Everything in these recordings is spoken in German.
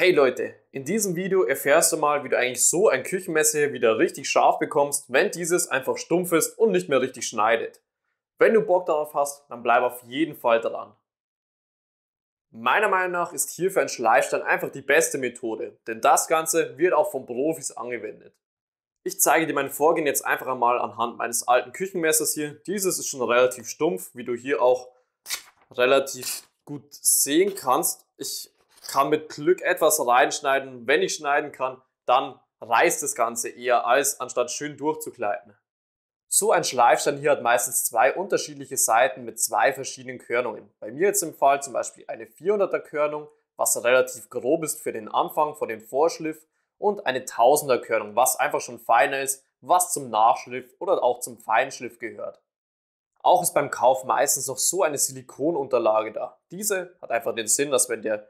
Hey Leute, in diesem Video erfährst du mal, wie du eigentlich so ein Küchenmesser wieder richtig scharf bekommst, wenn dieses einfach stumpf ist und nicht mehr richtig schneidet. Wenn du Bock darauf hast, dann bleib auf jeden Fall dran. Meiner Meinung nach ist hierfür ein Schleifstein einfach die beste Methode, denn das Ganze wird auch von Profis angewendet. Ich zeige dir mein Vorgehen jetzt einfach einmal anhand meines alten Küchenmessers hier. Dieses ist schon relativ stumpf, wie du hier auch relativ gut sehen kannst. Ich kann mit Glück etwas reinschneiden. Wenn ich schneiden kann, dann reißt das Ganze eher, als anstatt schön durchzugleiten. So ein Schleifstein hier hat meistens zwei unterschiedliche Seiten mit zwei verschiedenen Körnungen. Bei mir jetzt im Fall zum Beispiel eine 400er Körnung, was relativ grob ist für den Anfang vor dem Vorschliff und eine 1000er Körnung, was einfach schon feiner ist, was zum Nachschliff oder auch zum Feinschliff gehört. Auch ist beim Kauf meistens noch so eine Silikonunterlage da. Diese hat einfach den Sinn, dass wenn der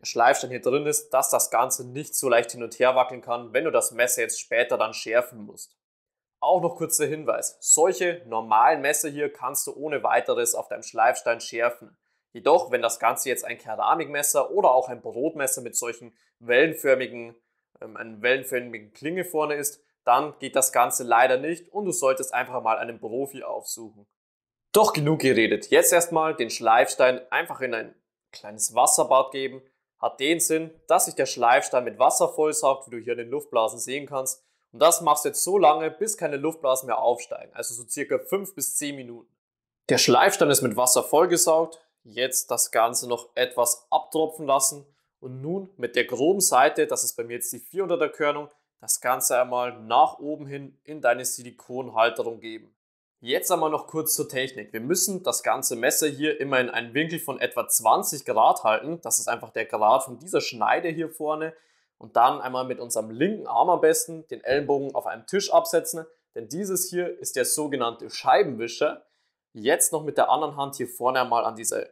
der Schleifstein hier drin ist, dass das Ganze nicht so leicht hin und her wackeln kann, wenn du das Messer jetzt später dann schärfen musst. Auch noch kurzer Hinweis, solche normalen Messer hier kannst du ohne weiteres auf deinem Schleifstein schärfen. Jedoch, wenn das Ganze jetzt ein Keramikmesser oder auch ein Brotmesser mit solchen wellenförmigen, ähm, einer wellenförmigen Klinge vorne ist, dann geht das Ganze leider nicht und du solltest einfach mal einen Profi aufsuchen. Doch genug geredet. Jetzt erstmal den Schleifstein einfach in ein kleines Wasserbad geben hat den Sinn, dass sich der Schleifstein mit Wasser vollsaugt, wie du hier in den Luftblasen sehen kannst. Und das machst du jetzt so lange, bis keine Luftblasen mehr aufsteigen, also so circa 5 bis 10 Minuten. Der Schleifstein ist mit Wasser vollgesaugt. Jetzt das Ganze noch etwas abtropfen lassen. Und nun mit der groben Seite, das ist bei mir jetzt die 400er Körnung, das Ganze einmal nach oben hin in deine Silikonhalterung geben. Jetzt aber noch kurz zur Technik. Wir müssen das ganze Messer hier immer in einen Winkel von etwa 20 Grad halten. Das ist einfach der Grad von dieser Schneide hier vorne. Und dann einmal mit unserem linken Arm am besten den Ellenbogen auf einem Tisch absetzen. Denn dieses hier ist der sogenannte Scheibenwischer. Jetzt noch mit der anderen Hand hier vorne einmal an dieser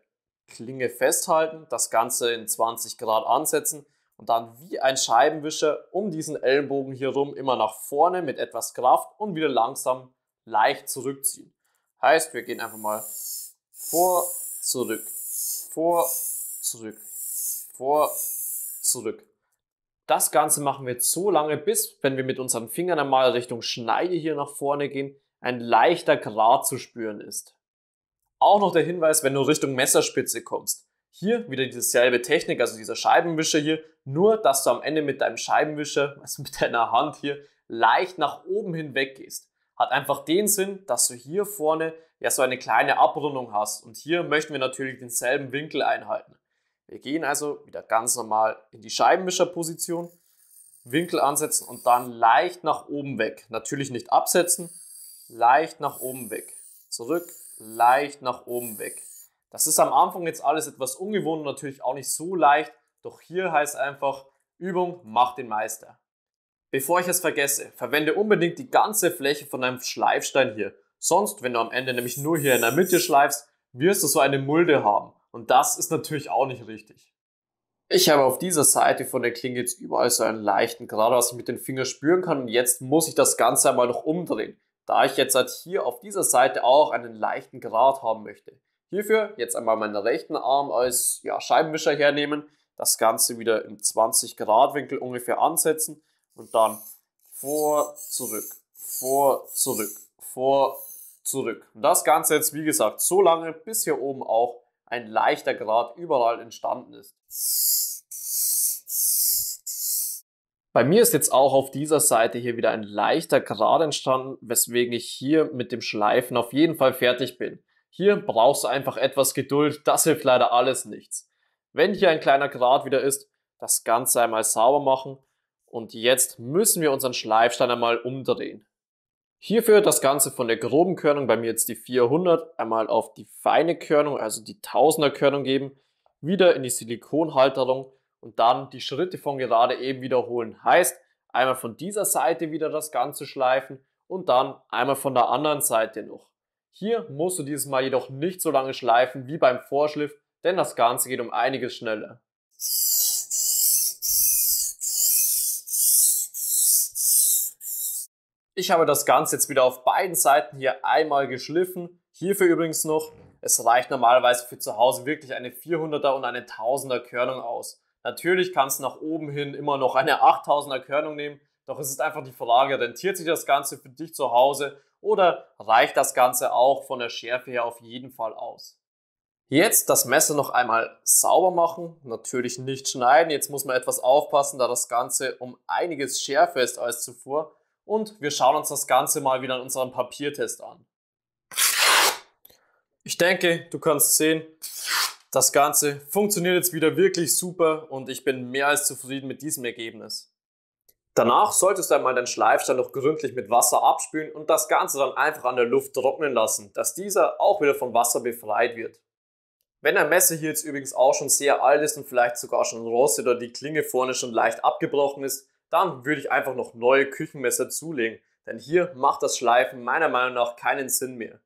Klinge festhalten, das Ganze in 20 Grad ansetzen und dann wie ein Scheibenwischer um diesen Ellenbogen hier rum immer nach vorne mit etwas Kraft und wieder langsam leicht zurückziehen. Heißt, wir gehen einfach mal vor, zurück, vor, zurück, vor, zurück. Das Ganze machen wir so lange, bis, wenn wir mit unseren Fingern einmal Richtung Schneide hier nach vorne gehen, ein leichter Grat zu spüren ist. Auch noch der Hinweis, wenn du Richtung Messerspitze kommst. Hier wieder dieselbe Technik, also dieser Scheibenwischer hier, nur dass du am Ende mit deinem Scheibenwischer, also mit deiner Hand hier, leicht nach oben hinweg gehst hat einfach den Sinn, dass du hier vorne ja so eine kleine Abrundung hast. Und hier möchten wir natürlich denselben Winkel einhalten. Wir gehen also wieder ganz normal in die Scheibenmischerposition, Winkel ansetzen und dann leicht nach oben weg. Natürlich nicht absetzen, leicht nach oben weg. Zurück, leicht nach oben weg. Das ist am Anfang jetzt alles etwas ungewohnt, natürlich auch nicht so leicht, doch hier heißt einfach Übung macht den Meister. Bevor ich es vergesse, verwende unbedingt die ganze Fläche von deinem Schleifstein hier. Sonst, wenn du am Ende nämlich nur hier in der Mitte schleifst, wirst du so eine Mulde haben. Und das ist natürlich auch nicht richtig. Ich habe auf dieser Seite von der Klinge jetzt überall so einen leichten Grad, was ich mit den Fingern spüren kann. Und jetzt muss ich das Ganze einmal noch umdrehen, da ich jetzt halt hier auf dieser Seite auch einen leichten Grad haben möchte. Hierfür jetzt einmal meinen rechten Arm als ja, Scheibenwischer hernehmen, das Ganze wieder im 20 Grad Winkel ungefähr ansetzen und dann vor, zurück, vor, zurück, vor, zurück. Und das Ganze jetzt, wie gesagt, so lange, bis hier oben auch ein leichter Grad überall entstanden ist. Bei mir ist jetzt auch auf dieser Seite hier wieder ein leichter Grad entstanden, weswegen ich hier mit dem Schleifen auf jeden Fall fertig bin. Hier brauchst du einfach etwas Geduld, das hilft leider alles nichts. Wenn hier ein kleiner Grad wieder ist, das Ganze einmal sauber machen und jetzt müssen wir unseren Schleifstein einmal umdrehen. Hierfür das Ganze von der groben Körnung, bei mir jetzt die 400, einmal auf die feine Körnung, also die 1000er Körnung geben, wieder in die Silikonhalterung und dann die Schritte von gerade eben wiederholen. Heißt, einmal von dieser Seite wieder das Ganze schleifen und dann einmal von der anderen Seite noch. Hier musst du dieses Mal jedoch nicht so lange schleifen wie beim Vorschliff, denn das Ganze geht um einiges schneller. Ich habe das Ganze jetzt wieder auf beiden Seiten hier einmal geschliffen. Hierfür übrigens noch, es reicht normalerweise für zu Hause wirklich eine 400er und eine 1000er Körnung aus. Natürlich kannst du nach oben hin immer noch eine 8000er Körnung nehmen, doch es ist einfach die Frage, rentiert sich das Ganze für dich zu Hause oder reicht das Ganze auch von der Schärfe her auf jeden Fall aus? Jetzt das Messer noch einmal sauber machen, natürlich nicht schneiden. Jetzt muss man etwas aufpassen, da das Ganze um einiges schärfer ist als zuvor und wir schauen uns das Ganze mal wieder in unserem Papiertest an. Ich denke, du kannst sehen, das Ganze funktioniert jetzt wieder wirklich super und ich bin mehr als zufrieden mit diesem Ergebnis. Danach solltest du einmal deinen Schleifstein noch gründlich mit Wasser abspülen und das Ganze dann einfach an der Luft trocknen lassen, dass dieser auch wieder von Wasser befreit wird. Wenn dein Messer hier jetzt übrigens auch schon sehr alt ist und vielleicht sogar schon rostet oder die Klinge vorne schon leicht abgebrochen ist, dann würde ich einfach noch neue Küchenmesser zulegen, denn hier macht das Schleifen meiner Meinung nach keinen Sinn mehr.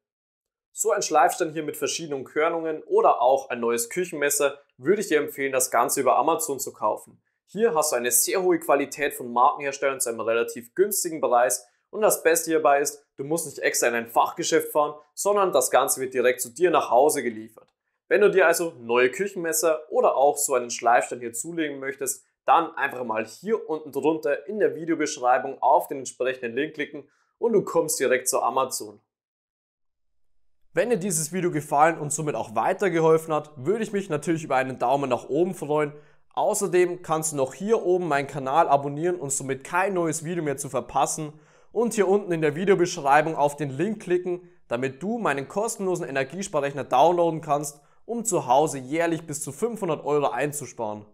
So ein Schleifstand hier mit verschiedenen Körnungen oder auch ein neues Küchenmesser würde ich dir empfehlen, das Ganze über Amazon zu kaufen. Hier hast du eine sehr hohe Qualität von Markenherstellern zu einem relativ günstigen Preis und das Beste hierbei ist, du musst nicht extra in ein Fachgeschäft fahren, sondern das Ganze wird direkt zu dir nach Hause geliefert. Wenn du dir also neue Küchenmesser oder auch so einen Schleifstand hier zulegen möchtest, dann einfach mal hier unten drunter in der Videobeschreibung auf den entsprechenden Link klicken und du kommst direkt zu Amazon. Wenn dir dieses Video gefallen und somit auch weitergeholfen hat, würde ich mich natürlich über einen Daumen nach oben freuen. Außerdem kannst du noch hier oben meinen Kanal abonnieren und somit kein neues Video mehr zu verpassen und hier unten in der Videobeschreibung auf den Link klicken, damit du meinen kostenlosen Energiesparrechner downloaden kannst, um zu Hause jährlich bis zu 500 Euro einzusparen.